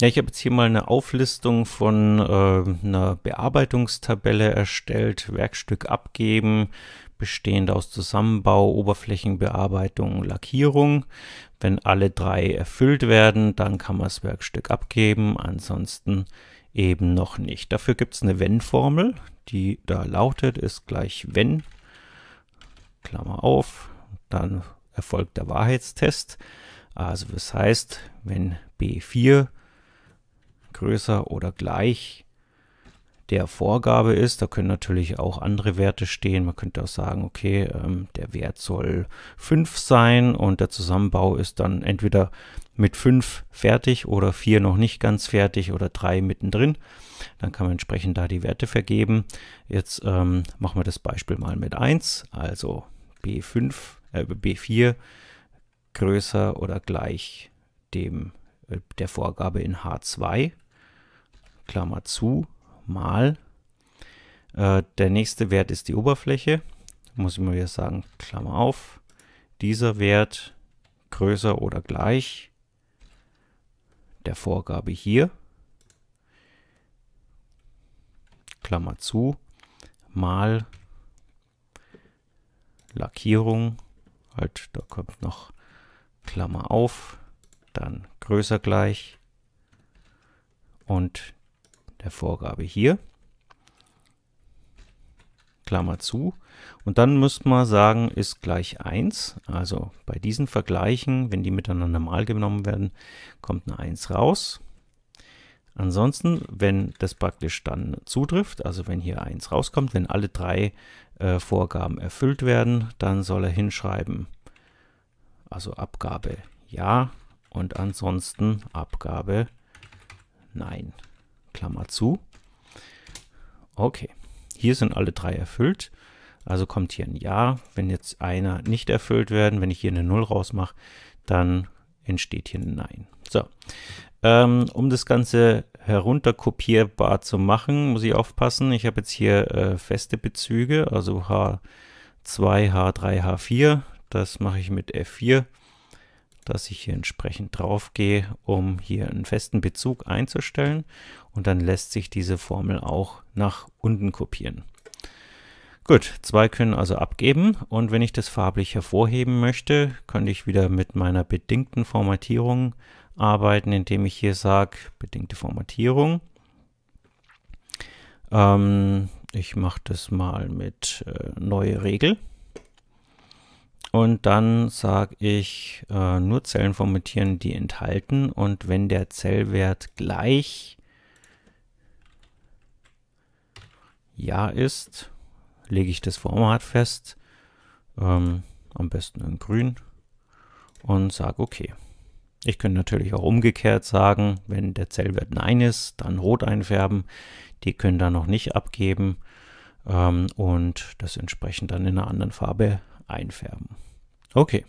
Ja, ich habe jetzt hier mal eine Auflistung von äh, einer Bearbeitungstabelle erstellt, Werkstück abgeben, bestehend aus Zusammenbau, Oberflächenbearbeitung, Lackierung. Wenn alle drei erfüllt werden, dann kann man das Werkstück abgeben, ansonsten eben noch nicht. Dafür gibt es eine Wenn-Formel, die da lautet, ist gleich Wenn, Klammer auf, dann erfolgt der Wahrheitstest. Also das heißt, wenn B4 größer oder gleich der Vorgabe ist. Da können natürlich auch andere Werte stehen. Man könnte auch sagen, okay, ähm, der Wert soll 5 sein und der Zusammenbau ist dann entweder mit 5 fertig oder 4 noch nicht ganz fertig oder 3 mittendrin. Dann kann man entsprechend da die Werte vergeben. Jetzt ähm, machen wir das Beispiel mal mit 1, also B5, äh, B4 größer oder gleich dem äh, der Vorgabe in H2 Klammer zu, mal. Äh, der nächste Wert ist die Oberfläche. Muss ich mal wieder sagen, Klammer auf. Dieser Wert größer oder gleich der Vorgabe hier. Klammer zu, mal Lackierung, halt, da kommt noch Klammer auf, dann größer gleich und der Vorgabe hier. Klammer zu. Und dann müsste man sagen, ist gleich 1. Also bei diesen Vergleichen, wenn die miteinander mal genommen werden, kommt eine 1 raus. Ansonsten, wenn das praktisch dann zutrifft, also wenn hier 1 rauskommt, wenn alle drei äh, Vorgaben erfüllt werden, dann soll er hinschreiben, also Abgabe ja und ansonsten Abgabe nein. Klammer zu. Okay, hier sind alle drei erfüllt. Also kommt hier ein Ja. Wenn jetzt einer nicht erfüllt werden, wenn ich hier eine 0 rausmache, dann entsteht hier ein Nein. So, ähm, um das Ganze herunterkopierbar zu machen, muss ich aufpassen. Ich habe jetzt hier äh, feste Bezüge, also H2, H3, H4. Das mache ich mit F4 dass ich hier entsprechend drauf gehe, um hier einen festen Bezug einzustellen und dann lässt sich diese Formel auch nach unten kopieren. Gut, zwei können also abgeben und wenn ich das farblich hervorheben möchte, könnte ich wieder mit meiner bedingten Formatierung arbeiten, indem ich hier sage, bedingte Formatierung. Ähm, ich mache das mal mit äh, neue Regel. Und dann sage ich äh, nur Zellen formatieren, die enthalten. Und wenn der Zellwert gleich ja ist, lege ich das Format fest. Ähm, am besten in grün. Und sage okay. Ich könnte natürlich auch umgekehrt sagen, wenn der Zellwert Nein ist, dann rot einfärben. Die können dann noch nicht abgeben ähm, und das entsprechend dann in einer anderen Farbe einfärben. Okay.